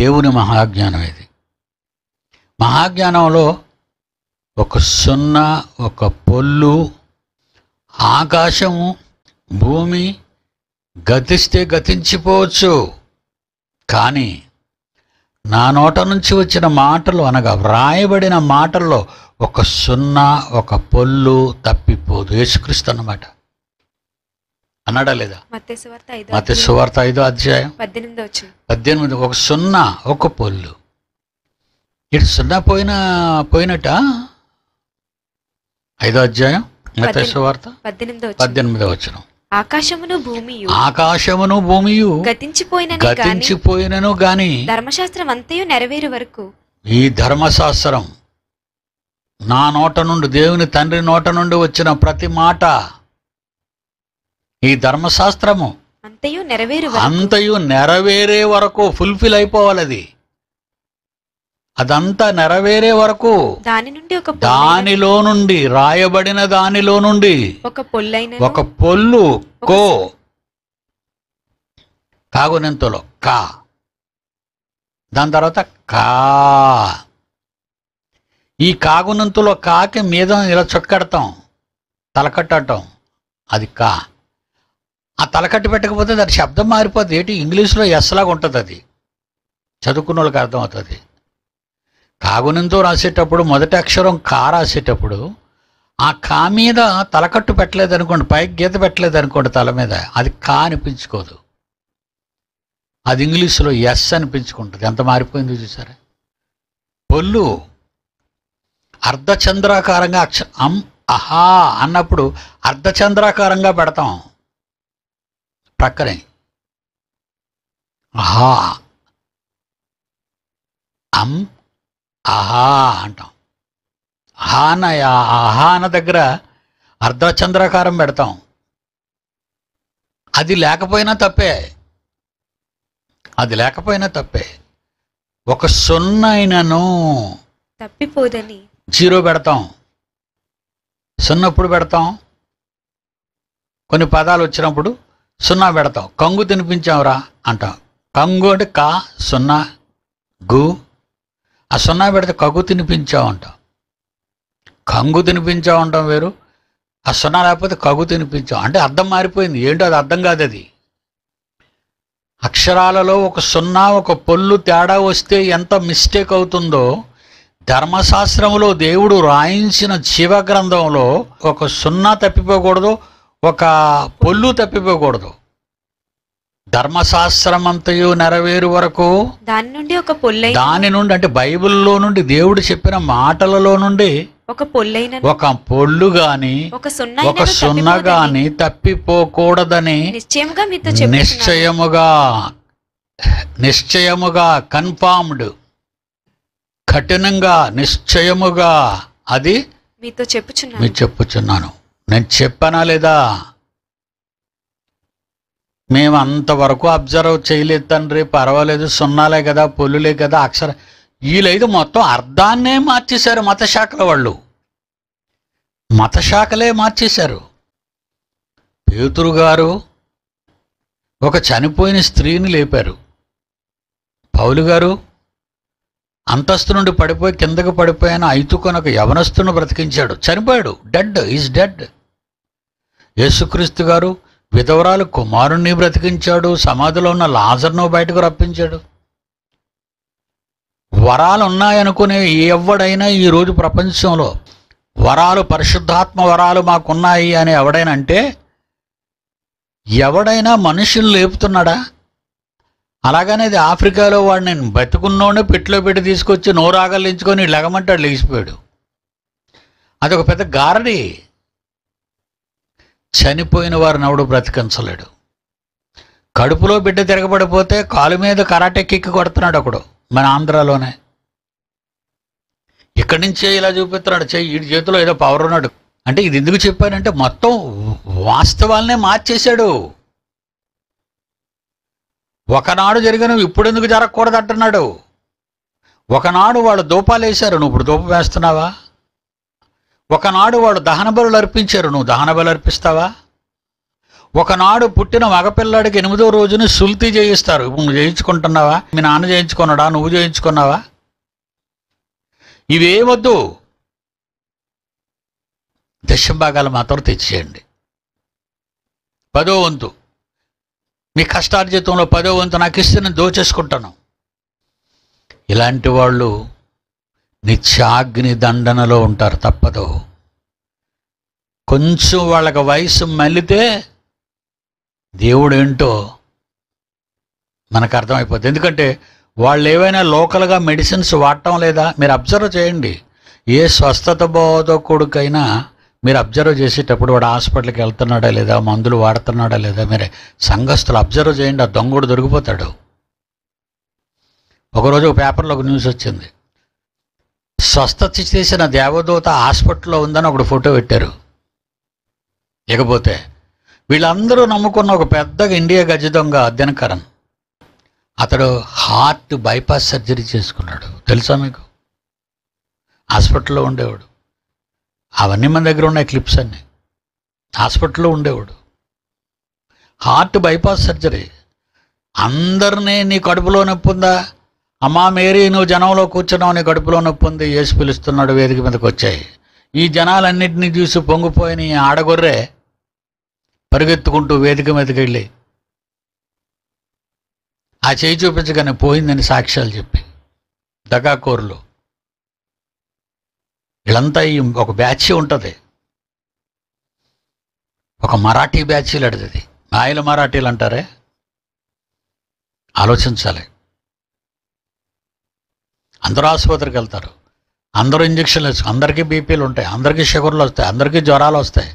దేవుని మహాజ్ఞానం ఇది మహాజ్ఞానంలో ఒక సున్నా ఒక పొల్లు ఆకాశము భూమి గతిస్తే గతించిపోవచ్చు కానీ నా నోట నుంచి వచ్చిన మాటలు అనగా వ్రాయబడిన మాటల్లో ఒక సున్నా ఒక పొల్లు తప్పిపోదు యేసుక్రీస్తు అన్నమాట అన్నాడా లేదా మత్స్య సువార్త ఐదో అధ్యాయం పద్దెనిమిది ఒక సున్నా ఒక పొల్లు ఇటు సున్నా పోయిన పోయినట ఐదో అధ్యాయం మత సువార్త పద్దెనిమిదో వచ్చిన ఆకాశమును భూమి ఆకాశమును భూమియు గతించిపోయినను గాని ధర్మశాస్త్రం అంతయు నెరవేరు వరకు ఈ ధర్మశాస్త్రం నా నోట నుండి దేవుని తండ్రి నోట నుండి వచ్చిన ప్రతి మాట ఈ ధర్మశాస్త్రము అంతయు నెరవేరే వరకు ఫుల్ఫిల్ అయిపోవాలి అది అదంతా నెరవేరే వరకు దాని నుండి ఒక దానిలో నుండి రాయబడిన దానిలో నుండి ఒక పొల్లైన ఒక పొల్లు కో కాగునెంతలో కా దాని తర్వాత కా ఈ కాగునంతులో కాకి మీద ఇలా చొక్కడతాం తలకట్టడం అది కా ఆ తలకట్టు పెట్టకపోతే దాని శబ్దం మారిపోతుంది ఏంటి ఇంగ్లీష్లో ఎస్లాగా ఉంటుంది అది చదువుకున్న వాళ్ళకి అర్థమవుతుంది కాగునంతో రాసేటప్పుడు మొదటి అక్షరం కా రాసేటప్పుడు ఆ కా మీద తలకట్టు పెట్టలేదు అనుకోండి పైకి గీత పెట్టలేదు అనుకోండి తల మీద అది కా అనిపించుకోదు అది ఇంగ్లీష్లో ఎస్ అనిపించుకుంటుంది ఎంత మారిపోయిందో చూసారా పొల్లు అర్ధచంద్రాకారంగా అక్ష అం అహా అన్నప్పుడు అర్ధచంద్రాకారంగా పెడతాం ప్రక్కనే అహా అం ఆహా అంటాం ఆహాన అహాన దగ్గర అర్ధచంద్రాకారం పెడతాం అది లేకపోయినా తప్పే అది లేకపోయినా తప్పే ఒక సున్నైనను తప్పిపోదని జీరో పెడతాం సున్నప్పుడు పెడతాం కొన్ని పదాలు వచ్చినప్పుడు సున్నా పెడతాం కంగు తినిపించావురా అంటాం కంగు అంటే కా సున్నా గు ఆ సున్నా పెడితే కగ్గు తినిపించావు అంటాం కంగు తినిపించావు అంటాం వేరు ఆ సున్నా లేకపోతే కగ్గు తినిపించాం అంటే అర్థం మారిపోయింది ఏంటో అది అర్థం కాదు అది అక్షరాలలో ఒక సున్నా ఒక పొల్లు తేడా వస్తే ఎంత మిస్టేక్ అవుతుందో ధర్మశాస్త్రంలో దేవుడు రాయించిన జీవ గ్రంథంలో ఒక సున్నా తప్పిపోకూడదు ఒక పొల్లు తప్పిపోకూడదు ధర్మశాస్త్రం అంతయు నెరవేరు వరకు దాని నుండి ఒక పొల్లై దాని నుండి అంటే బైబిల్లో నుండి దేవుడు చెప్పిన మాటలలో నుండి ఒక పొల్లైన ఒక పొల్లు గాని ఒక సున్నా ఒక సున్న గాని తప్పిపోకూడదని నిశ్చయముగా మీతో నిశ్చయముగా నిశ్చయముగా కన్ఫామ్డ్ కఠినంగా నిశ్చయముగా అది మీతో చెప్పుచున్నాను మీరు చెప్పుచున్నాను నేను చెప్పానా లేదా మేము అంతవరకు అబ్జర్వ్ చేయలేదు తండ్రి పర్వాలేదు సున్నాలే కదా పొల్లులే కదా అక్షర వీళ్ళైదు మొత్తం అర్థాన్నే మార్చేశారు మతశాఖల వాళ్ళు మతశాఖలే మార్చేశారు పేతురు గారు ఒక చనిపోయిన స్త్రీని లేపారు పౌలు గారు అంతస్తు నుండి పడిపోయి కిందకు పడిపోయిన ఐతుకొనొక యవనస్తును బ్రతికించాడు చనిపోయాడు డెడ్ ఈజ్ డెడ్ యేసుక్రీస్తు గారు విధవరాలు కుమారుణ్ణి బ్రతికించాడు సమాధిలో ఉన్న లాజర్ను బయటకు రప్పించాడు వరాలు ఉన్నాయనుకునే ఎవడైనా ఈరోజు ప్రపంచంలో వరాలు పరిశుద్ధాత్మ వరాలు మాకున్నాయి అని ఎవడైనా అంటే ఎవడైనా మనుషులు లేపుతున్నాడా అలాగనే అది ఆఫ్రికాలో వాడు నేను బతుకున్నోడే పెట్టిలో పెట్టి తీసుకొచ్చి నోరాగలించుకొని లెగమంటాడు లేచిపోయాడు అదొక పెద్ద గారడి చనిపోయిన వారిని ఎవడు బ్రతికించలేడు కడుపులో బిడ్డ తిరగబడిపోతే కాలు మీద కరాటే కిక్ కొడుతున్నాడు ఒకడు మన ఆంధ్రాలోనే ఇక్కడి నుంచే ఇలా చూపిస్తున్నాడు చెయ్యి ఈ చేతిలో ఏదో పవర్ ఉన్నాడు అంటే ఇది ఎందుకు చెప్పానంటే మొత్తం వాస్తవాలనే మార్చేశాడు ఒకనాడు జరిగిన ఇప్పుడు ఎందుకు జరగకూడదు అంటున్నాడు ఒకనాడు వాళ్ళు దూపాలు వేశారు నువ్వు ఇప్పుడు దూపం వేస్తున్నావా ఒకనాడు వాడు దహన బలు అర్పించారు నువ్వు దహన బలు అర్పిస్తావా ఒకనాడు పుట్టిన మగపిల్లాడికి ఎనిమిదో రోజుని సుల్తి చేయిస్తారు నువ్వు చేయించుకుంటున్నావా మీ నాన్న చేయించుకున్నాడా నువ్వు చేయించుకున్నావా ఇవేమొద్దు దశంభాగాలు మాత్రం తెచ్చేయండి పదో వంతు మీ కష్టార్జితంలో పదో వంతు నాకు ఇస్తే నేను దోచేసుకుంటాను ఇలాంటి వాళ్ళు నిత్యాగ్ని దండనలో ఉంటారు తప్పదు కొంచెం వాళ్ళకి వయసు మళ్ళితే దేవుడు ఏంటో మనకు అర్థమైపోతుంది ఎందుకంటే వాళ్ళు ఏవైనా లోకల్గా మెడిసిన్స్ వాడటం లేదా మీరు అబ్జర్వ్ చేయండి ఏ స్వస్థత బోధకుడికైనా మీరు అబ్జర్వ్ చేసేటప్పుడు వాడు హాస్పిటల్కి వెళ్తున్నాడా లేదా మందులు వాడుతున్నాడా లేదా మీరు సంఘస్థులు అబ్జర్వ్ చేయండి ఆ దొంగడు దొరికిపోతాడు ఒకరోజు పేపర్లో ఒక న్యూస్ వచ్చింది స్వస్థ చేసిన దేవదూత హాస్పిటల్లో ఉందని ఒకడు ఫోటో పెట్టారు ఇకపోతే వీళ్ళందరూ నమ్ముకున్న ఒక పెద్దగా ఇండియా గజ దొంగ దినకరన్ అతడు హార్ట్ బైపాస్ సర్జరీ చేసుకున్నాడు తెలుసా మీకు హాస్పిటల్లో ఉండేవాడు అవన్నీ మన దగ్గర ఉన్నాయి క్లిప్స్ అన్నీ హాస్పిటల్లో ఉండేవాడు హార్ట్ బైపాస్ సర్జరీ అందరినీ నీ కడుపులో నొప్పి ఉందా అమ్మా మేరీ నువ్వు జనంలో కూర్చున్నావు నీ కడుపులో నొప్పి ఉంది యేసు పిలుస్తున్నాడు వేదిక మీదకి వచ్చాయి ఈ జనాలన్నింటినీ చూసి పొంగిపోయిన ఆడగొర్రె పరిగెత్తుకుంటూ వేదిక మీదకి వెళ్ళి ఆ చేయి చూపించగానే పోయిందని సాక్ష్యాలు చెప్పి దగాకోరులు వీళ్ళంతా ఈ ఒక బ్యాచ్ ఉంటుంది ఒక మరాఠీ బ్యాచ్ లాంటిది ఆయిల మరాఠీలు అంటారే ఆలోచించాలి అందరూ ఆసుపత్రికి వెళ్తారు అందరూ ఇంజక్షన్లు వేసుకు అందరికీ బీపీలు ఉంటాయి అందరికీ షుగర్లు వస్తాయి అందరికీ జ్వరాలు వస్తాయి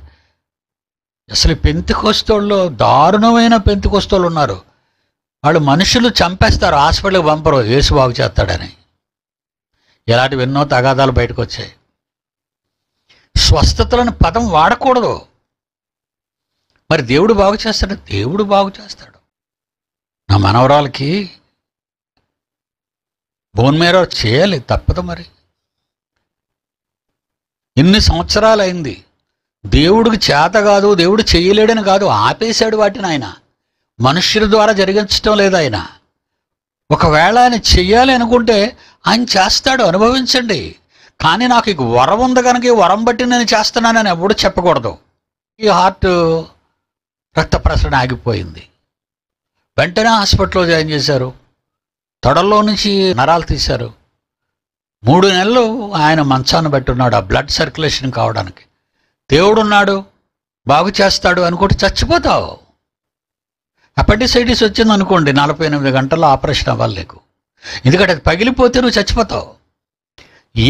అసలు పెంతుకొస్తోళ్ళు దారుణమైన పెంతుకొస్తోళ్ళు ఉన్నారు వాళ్ళు మనుషులు చంపేస్తారు హాస్పిటల్కి పంపరు వేసి బాగు చేస్తాడని ఇలాంటివి ఎన్నో తగాదాలు బయటకు వచ్చాయి స్వస్థతలను పదం వాడకూడదు మరి దేవుడు బాగు చేస్తాడు దేవుడు బాగు చేస్తాడు నా మనవరాలకి బోన్ మేరో చేయాలి తప్పదు మరి ఇన్ని సంవత్సరాలు అయింది దేవుడికి చేత కాదు దేవుడు చేయలేడని కాదు ఆపేశాడు వాటిని ఆయన మనుష్యుల ద్వారా జరిగించడం లేదు ఆయన ఒకవేళ ఆయన చెయ్యాలి అనుకుంటే ఆయన చేస్తాడు అనుభవించండి కానీ నాకు ఇక వరం ఉంది కనుక ఈ వరం బట్టి నేను చేస్తున్నానని ఎప్పుడు చెప్పకూడదు ఈ హార్ట్ రక్త ప్రసరణ ఆగిపోయింది వెంటనే హాస్పిటల్లో జాయిన్ చేశారు తొడల్లో నుంచి నరాలు తీశారు మూడు నెలలు ఆయన మంచాన్ని పెట్టున్నాడు ఆ బ్లడ్ సర్క్యులేషన్ కావడానికి దేవుడున్నాడు బాగు చేస్తాడు అనుకుంటే చచ్చిపోతావు అపెండిసైటిస్ వచ్చింది అనుకోండి నలభై ఎనిమిది గంటల్లో ఆపరేషన్ అవ్వాలి లేకు ఎందుకంటే అది పగిలిపోతే నువ్వు చచ్చిపోతావు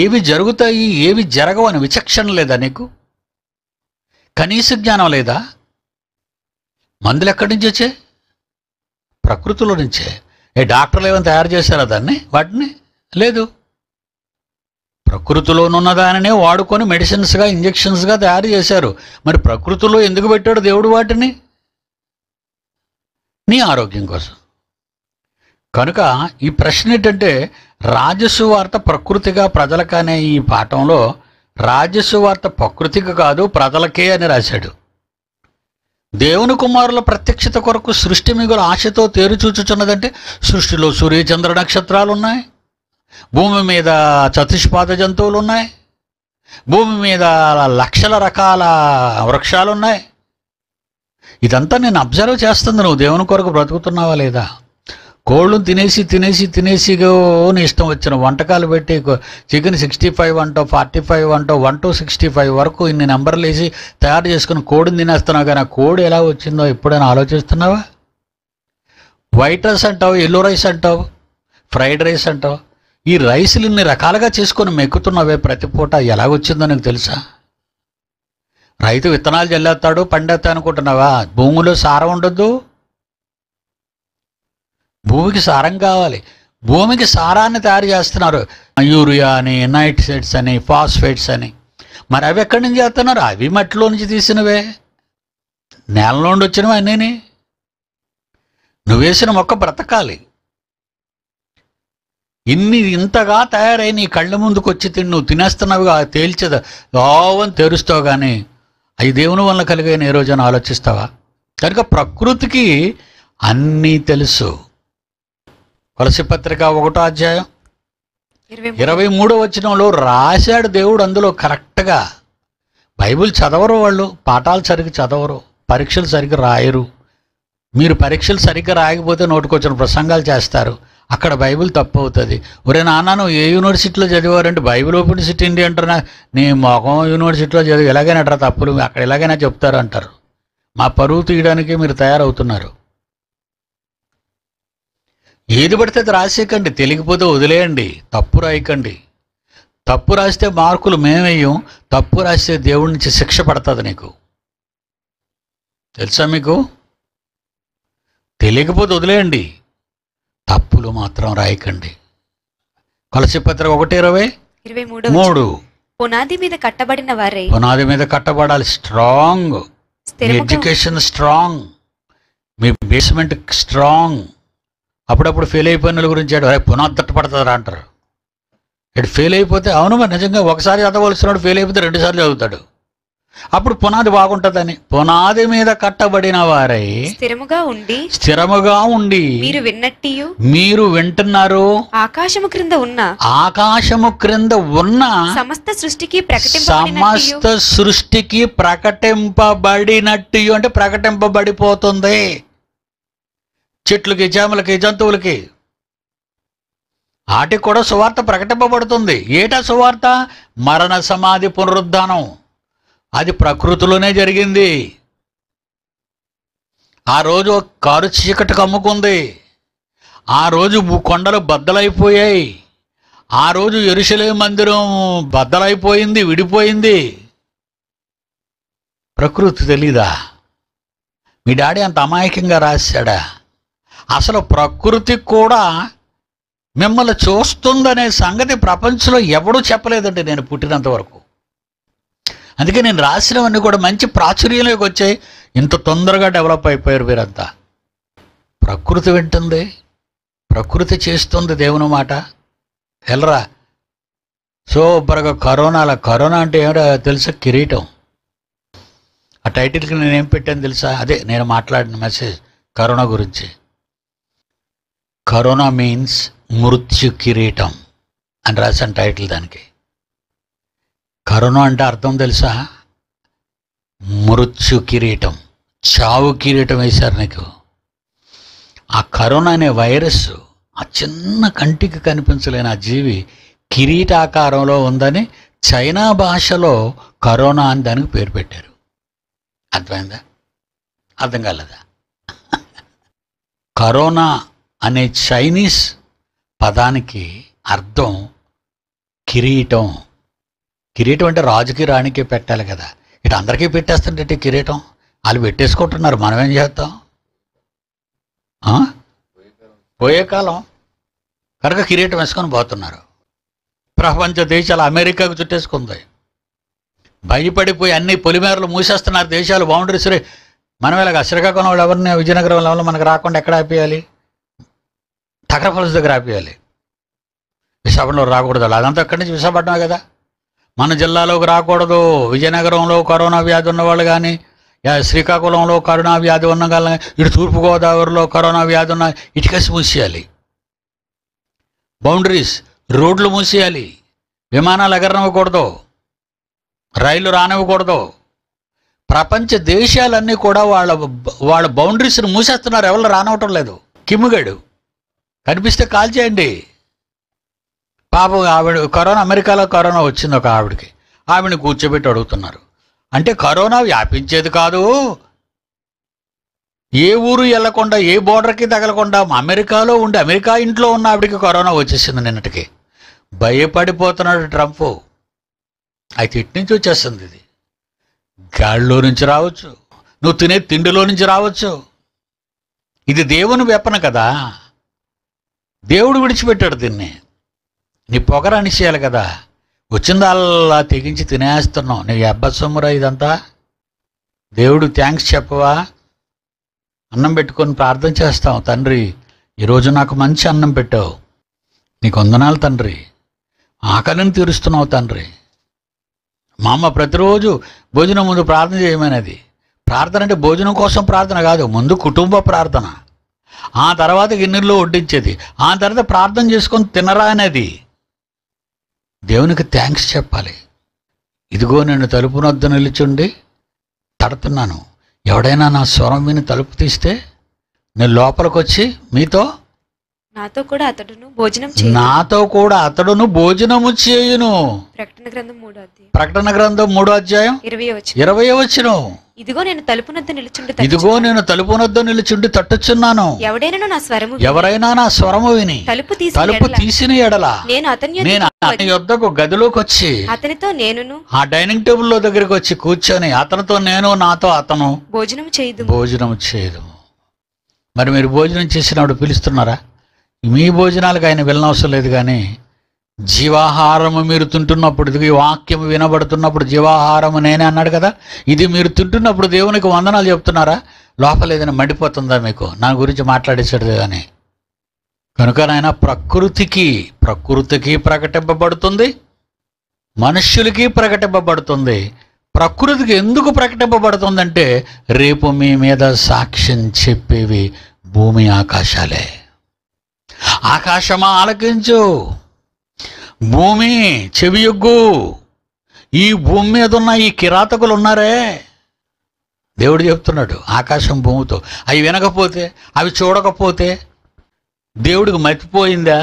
ఏవి జరుగుతాయి ఏవి జరగవు అని విచక్షణ లేదా నీకు కనీస జ్ఞానం లేదా మందులు ఎక్కడి నుంచి వచ్చే ప్రకృతిలో నుంచే ఏ డాక్టర్లు ఏమైనా తయారు చేశారా దాన్ని వాటిని లేదు ప్రకృతిలోనున్న దానినే వాడుకొని మెడిసిన్స్గా ఇంజెక్షన్స్గా తయారు చేశారు మరి ప్రకృతిలో ఎందుకు పెట్టాడు దేవుడు వాటిని నీ ఆరోగ్యం కోసం కనుక ఈ ప్రశ్న ఏంటంటే రాజస్సు వార్త ప్రకృతిగా ప్రజలకనే ఈ పాఠంలో రాజస్సు వార్త ప్రకృతికి కాదు ప్రజలకే అని రాశాడు దేవుని కుమారుల ప్రత్యక్షత కొరకు సృష్టి మిగులు ఆశతో తేరుచూచుచున్నదంటే సృష్టిలో సూర్యచంద్ర నక్షత్రాలు ఉన్నాయి భూమి మీద చతుష్పాద జంతువులు ఉన్నాయి భూమి మీద లక్షల రకాల వృక్షాలున్నాయి ఇదంతా నేను అబ్జర్వ్ చేస్తుంది నువ్వు దేవుని కొరకు బ్రతుకుతున్నావా లేదా కోళ్ళు తినేసి తినేసి తినేసి ఇష్టం వచ్చిన వంటకాలు పెట్టి చికెన్ సిక్స్టీ ఫైవ్ అంటో ఫార్టీ ఫైవ్ అంటో వన్ టు సిక్స్టీ ఫైవ్ వరకు ఇన్ని నెంబర్లు వేసి తయారు చేసుకుని కోడిని తినేస్తున్నావు కానీ కోడి ఎలా వచ్చిందో ఎప్పుడైనా ఆలోచిస్తున్నావా వైట్ రైస్ అంటావు ఎల్లో రైస్ అంటావు ఫ్రైడ్ రైస్ అంటావు ఈ రైస్లు ఇన్ని రకాలుగా చేసుకొని మెక్కుతున్నావే ప్రతి పూట ఎలా వచ్చిందో నీకు తెలుసా రైతు విత్తనాలు చల్లేస్తాడు పండేస్తా అనుకుంటున్నావా భూములో సారం ఉండొద్దు భూమికి సారం కావాలి భూమికి సారాన్ని తయారు చేస్తున్నారు యూరియా అని నైట్సైడ్స్ అని ఫాస్ఫేట్స్ అని మరి అవి ఎక్కడి నుంచి చేస్తున్నారు అవి మట్టిలో నుంచి తీసినవే నేలలో నుండి వచ్చినవి అన్నీ నువ్వేసిన మొక్క బ్రతకాలి ఇన్ని ఇంతగా తయారై నీ కళ్ళ ముందుకు వచ్చి తిని నువ్వు తినేస్తున్నావు తేల్చదు లోవని తెరుస్తావు కానీ అవి దేవుని వల్ల కలిగే రోజున ఆలోచిస్తావా కనుక ప్రకృతికి అన్నీ తెలుసు కొలసి పత్రిక ఒకటో అధ్యాయం ఇరవై మూడో వాళ్ళు రాశాడు దేవుడు అందులో కరెక్ట్గా బైబిల్ చదవరు వాళ్ళు పాఠాలు సరిగ్గా చదవరు పరీక్షలు సరిగ్గా రాయరు మీరు పరీక్షలు సరిగ్గా రాయకపోతే నోటుకొచ్చిన ప్రసంగాలు చేస్తారు అక్కడ బైబిల్ తప్పు అవుతుంది ఒరే నాన్న నువ్వు ఏ యూనివర్సిటీలో చదివారంటే బైబిల్ ఓపెన్ సిటీ ఇండి అంటారా నీ మొఖం యూనివర్సిటీలో చదివి ఎలాగైనా అంటారా తప్పులు అక్కడ ఎలాగైనా చెప్తారు అంటారు మా పరువు తీయడానికి మీరు తయారవుతున్నారు ఏది పడితే అది రాసేయకండి తెలియకపోతే వదిలేయండి తప్పు రాయకండి తప్పు రాస్తే మార్కులు మేమేయం తప్పు రాస్తే దేవుడి నుంచి శిక్ష పడుతుంది నీకు తెలుసా మీకు తెలియకపోతే వదిలేయండి తప్పులు మాత్రం రాయకండి కొలసి పత్ర ఒకటి ఇరవై మూడు పునాది మీద కట్టబడిన వారే పునాది మీద కట్టబడాలి స్ట్రాంగ్ ఎడ్యుకేషన్ స్ట్రాంగ్ మీ బేస్మెంట్ స్ట్రాంగ్ అప్పుడప్పుడు ఫెయిల్ అయిపోయిన గురించి అడు పునాది తట్టుపడుతుందా అంటారు ఇటు ఫెయిల్ అయిపోతే అవును మరి నిజంగా ఒకసారి చదవలసినాడు ఫెయిల్ అయిపోతే రెండుసార్లు చదువుతాడు అప్పుడు పునాది బాగుంటదని పునాది మీద కట్టబడిన వారై స్థిరముగా ఉండి స్థిరముగా ఉండి మీరు విన్నట్టి మీరు వింటున్నారు ఆకాశము క్రింద ఉన్న ఆకాశము క్రింద ఉన్న సమస్త సృష్టికి ప్రకటి సమస్త సృష్టికి ప్రకటింపబడినట్టు అంటే ప్రకటింపబడిపోతుంది చెట్లకి చేమలకి జంతువులకి వాటికి కూడా సువార్త ప్రకటింపబడుతుంది ఏటా సువార్త మరణ సమాధి పునరుద్ధానం అది ప్రకృతిలోనే జరిగింది ఆ రోజు కారు చీకటి కమ్ముకుంది ఆ రోజు కొండలు బద్దలైపోయాయి ఆ రోజు ఎరుసలే మందిరం బద్దలైపోయింది విడిపోయింది ప్రకృతి తెలీదా మీ డాడీ అంత అమాయకంగా రాశాడా అసలు ప్రకృతి కూడా మిమ్మల్ని చూస్తుందనే సంగతి ప్రపంచంలో ఎవడూ చెప్పలేదండి నేను పుట్టినంత వరకు అందుకే నేను రాసినవన్నీ కూడా మంచి ప్రాచుర్యంలోకి వచ్చాయి ఇంత తొందరగా డెవలప్ అయిపోయారు వీరంతా ప్రకృతి వింటుంది ప్రకృతి చేస్తుంది దేవుని మాట ఎలరా సూపర్గా అలా కరోనా అంటే ఏమిటో తెలుసా కిరీటం ఆ టైటిల్కి నేనేం పెట్టాను తెలుసా అదే నేను మాట్లాడిన మెసేజ్ కరోనా గురించి కరోనా మీన్స్ మృత్యు కిరీటం అని రాసిన టైటిల్ దానికి కరోనా అంటే అర్థం తెలుసా మృత్యు కిరీటం చావు కిరీటం వేశారు నీకు ఆ కరోనా అనే వైరస్ ఆ చిన్న కంటికి కనిపించలేని ఆ జీవి కిరీటాకారంలో ఉందని చైనా భాషలో కరోనా అని దానికి పేరు పెట్టారు అర్థమైందా అర్థం కాలేదా కరోనా అనే చైనీస్ పదానికి అర్థం కిరీటం కిరీటం అంటే రాజుకి రాణికి పెట్టాలి కదా ఇటు అందరికీ పెట్టేస్తుంటే కిరీటం వాళ్ళు పెట్టేసుకుంటున్నారు మనం ఏం చేస్తాం పోయే కాలం కనుక కిరీటం వేసుకొని పోతున్నారు ప్రపంచ దేశాలు అమెరికాకు చుట్టేసుకుంది భయపడిపోయి అన్ని పొలిమేరలు మూసేస్తున్నారు దేశాలు బౌండరీస్ మనం ఇలాగ శ్రీకాకుళం వాళ్ళు ఎవరిని విజయనగరం వాళ్ళు మనకు రాకుండా ఎక్కడ ఆపేయాలి తగర ఫలస్ దగ్గర ఆపేయాలి విశాఖపట్నంలో రాకూడదు అదంతా అక్కడి నుంచి విశాఖపట్నమే కదా మన జిల్లాలోకి రాకూడదు విజయనగరంలో కరోనా వ్యాధి ఉన్నవాళ్ళు కానీ శ్రీకాకుళంలో కరోనా వ్యాధి ఉన్న కానీ ఇటు తూర్పుగోదావరిలో కరోనా వ్యాధి ఉన్న ఇటుకసి మూసేయాలి బౌండరీస్ రోడ్లు మూసేయాలి విమానాలు ఎగరనివ్వకూడదు రైళ్లు రానివ్వకూడదు ప్రపంచ దేశాలన్నీ కూడా వాళ్ళ వాళ్ళ బౌండరీస్ని మూసేస్తున్నారు ఎవరు రానవటం లేదు కిమ్ముగాడు కనిపిస్తే కాల్ చేయండి పాపం ఆవిడ కరోనా అమెరికాలో కరోనా వచ్చింది ఒక ఆవిడకి ఆవిడని కూర్చోబెట్టి అడుగుతున్నారు అంటే కరోనా వ్యాపించేది కాదు ఏ ఊరు వెళ్లకుండా ఏ బోర్డర్కి తగలకుండా అమెరికాలో ఉండి అమెరికా ఇంట్లో ఉన్న ఆవిడకి కరోనా వచ్చేసింది నిన్నటికి భయపడిపోతున్నాడు ట్రంప్ అయితే ఇటు నుంచి వచ్చేస్తుంది ఇది గాడిలో నుంచి రావచ్చు నువ్వు తినే తిండిలో నుంచి రావచ్చు ఇది దేవుని వెప్పన కదా దేవుడు విడిచిపెట్టాడు దీన్ని నీ పొగర అనిచేయాలి కదా వచ్చిందల్లా తెగించి తినేస్తున్నావు నీ అబ్బ ఇదంతా దేవుడు థ్యాంక్స్ చెప్పవా అన్నం పెట్టుకొని ప్రార్థన చేస్తాం తండ్రి ఈరోజు నాకు మంచి అన్నం పెట్టావు నీకు వందనాలు తండ్రి ఆకలిని తీరుస్తున్నావు తండ్రి మా అమ్మ ప్రతిరోజు భోజనం ముందు ప్రార్థన చేయమనేది ప్రార్థన అంటే భోజనం కోసం ప్రార్థన కాదు ముందు కుటుంబ ప్రార్థన ఆ తర్వాత గిన్నెల్లో వడ్డించేది ఆ తర్వాత ప్రార్థన చేసుకొని తినరా అనేది దేవునికి థ్యాంక్స్ చెప్పాలి ఇదిగో నేను తలుపు నొద్ద నిలుచుండి తడుతున్నాను ఎవడైనా నా స్వరం విని తలుపు తీస్తే నేను లోపలికి వచ్చి మీతో నాతో కూడా అతడును భోజనం నాతో కూడా అతడును భోజనము చేయును ప్రకటన గ్రంథం మూడో అధ్యాయం ప్రకటన గ్రంథం మూడో అధ్యాయం ఇరవై ఇరవై వచ్చిన ఇదిగో నేను తలుపునొద్ద నిలుచుండి ఇదిగో నేను తలుపునొద్ద నిలుచుండి తట్టుచున్నాను ఎవడైనా నా స్వరము ఎవరైనా నా స్వరము విని తలుపు తీసి తలుపు తీసిన ఎడల నేను అతని నేను అతని యొద్దకు గదిలోకి వచ్చి అతనితో నేను ఆ డైనింగ్ టేబుల్ లో దగ్గరికి వచ్చి కూర్చొని అతనితో నేను నాతో అతను భోజనం చేయదు భోజనం చేయదు మరి మీరు భోజనం చేసినప్పుడు పిలుస్తున్నారా మీ భోజనాలకు ఆయన వెళ్ళనవసరం లేదు కానీ జీవాహారము మీరు తింటున్నప్పుడు ఇది వాక్యం వినబడుతున్నప్పుడు జీవాహారము నేనే అన్నాడు కదా ఇది మీరు తింటున్నప్పుడు దేవునికి వందనాలు చెప్తున్నారా లోపల ఏదైనా మండిపోతుందా మీకు నా గురించి మాట్లాడేసాడు అని కనుక నాయన ప్రకృతికి ప్రకృతికి ప్రకటింపబడుతుంది మనుష్యులకి ప్రకటింపబడుతుంది ప్రకృతికి ఎందుకు ప్రకటింపబడుతుందంటే రేపు మీ మీద సాక్ష్యం చెప్పేవి భూమి ఆకాశాలే ఆకాశమా ఆలకించు భూమి చెవియొగ్గు ఈ భూమి మీద ఉన్న ఈ కిరాతకులు ఉన్నారే దేవుడు చెప్తున్నాడు ఆకాశం భూమితో అవి వినకపోతే అవి చూడకపోతే దేవుడికి మర్చిపోయిందా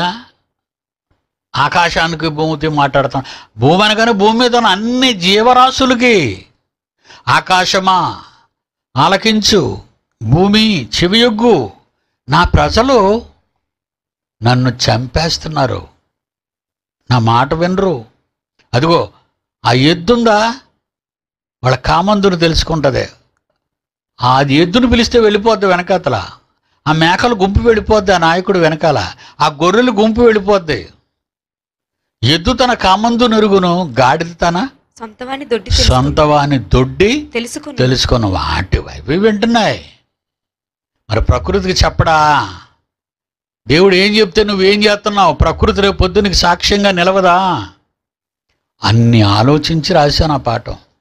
ఆకాశానికి భూమితో మాట్లాడతాం భూమి అనగానే భూమి మీద ఉన్న అన్ని జీవరాశులకి ఆకాశమా ఆలకించు భూమి చెవియొగ్గు నా ప్రజలు నన్ను చంపేస్తున్నారు నా మాట వినరు అదిగో ఆ ఎద్దుందా వాళ్ళ కామందును తెలుసుకుంటుంది ఆ ఎద్దును పిలిస్తే వెళ్ళిపోద్ది వెనకాతల ఆ మేకలు గుంపు వెళ్ళిపోద్ది ఆ నాయకుడు వెనకాల ఆ గొర్రెలు గుంపు వెళ్ళిపోద్ది ఎద్దు తన కామందు నురుగును గాడిద తన సొంతవాని దొడ్డి సొంతవాని దొడ్డి తెలుసుకుని తెలుసుకుని వాటి వైపు వింటున్నాయి మరి ప్రకృతికి చెప్పడా దేవుడు ఏం చెప్తే నువ్వేం చేస్తున్నావు ప్రకృతి రేపు పొద్దునికి సాక్ష్యంగా నిలవదా అన్ని ఆలోచించి రాశాను ఆ పాఠం